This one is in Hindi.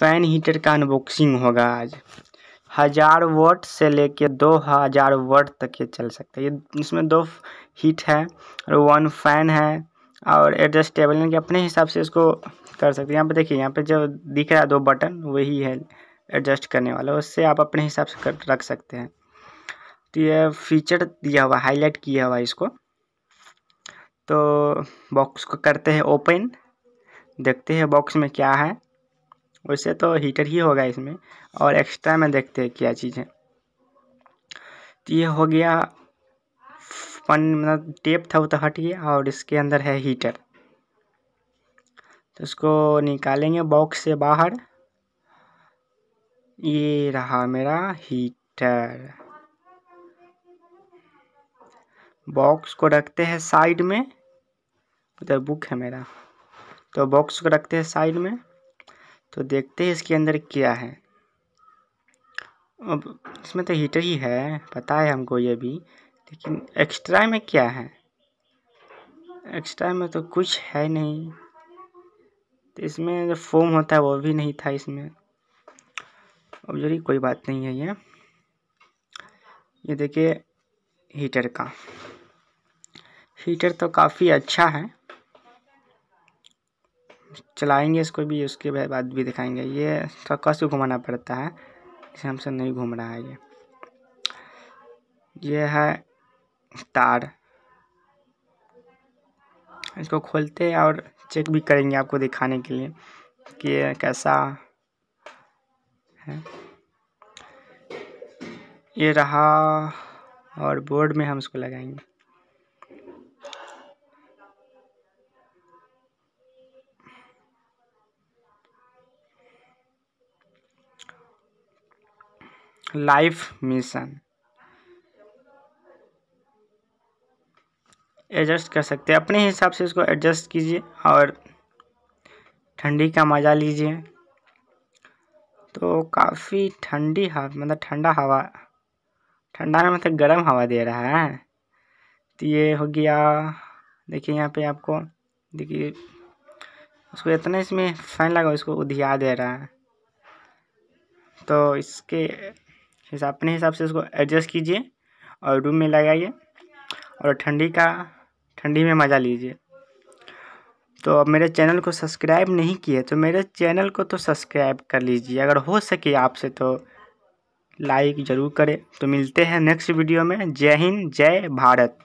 फैन हीटर का अनबॉक्सिंग होगा आज हज़ार वोट से लेके दो हज़ार वोट तक ये चल सकता है ये इसमें दो हीट है और वन फैन है और एडजस्टेबल यानी कि अपने हिसाब से इसको कर सकते हैं यहाँ पे देखिए यहाँ पे जो दिख रहा है दो बटन वही है एडजस्ट करने वाला उससे आप अपने हिसाब से कर रख सकते हैं तो ये फीचर दिया हुआ हाईलाइट किया हुआ इसको तो बॉक्स को करते हैं ओपन देखते हैं बॉक्स में क्या है वैसे तो हीटर ही होगा इसमें और एक्स्ट्रा में देखते हैं क्या चीज़ है तो ये हो गया पन मतलब टेप था वो तो हट गया और इसके अंदर है हीटर तो इसको निकालेंगे बॉक्स से बाहर ये रहा मेरा हीटर बॉक्स को रखते हैं साइड में उधर बुक है मेरा तो बॉक्स को रखते हैं साइड में तो देखते हैं इसके अंदर क्या है अब इसमें तो हीटर ही है पता है हमको ये भी लेकिन एक्स्ट्रा में क्या है एक्स्ट्रा में तो कुछ है नहीं तो इसमें जो फोम होता है वो भी नहीं था इसमें अब जरिए कोई बात नहीं है ये ये देखिए हीटर का हीटर तो काफ़ी अच्छा है चलाएंगे इसको भी उसके बाद भी दिखाएंगे ये थोड़ा कस को घुमाना पड़ता है इसे हमसे नहीं घूम रहा है ये ये है तार इसको खोलते हैं और चेक भी करेंगे आपको दिखाने के लिए कि ये कैसा है ये रहा और बोर्ड में हम इसको लगाएंगे लाइफ मिशन एडजस्ट कर सकते हैं अपने हिसाब से इसको एडजस्ट कीजिए और ठंडी का मज़ा लीजिए तो काफ़ी ठंडी हवा मतलब ठंडा हवा ठंडा में मतलब गर्म हवा दे रहा है तो ये हो गया देखिए यहाँ पे आपको देखिए उसको इतना इसमें फ़ैन लगा उसको उधिया दे रहा है तो इसके हिसाब अपने हिसाब से उसको एडजस्ट कीजिए और रूम में लगाइए और ठंडी का ठंडी में मज़ा लीजिए तो अब मेरे चैनल को सब्सक्राइब नहीं किए तो मेरे चैनल को तो सब्सक्राइब कर लीजिए अगर हो सके आपसे तो लाइक ज़रूर करें तो मिलते हैं नेक्स्ट वीडियो में जय हिंद जय भारत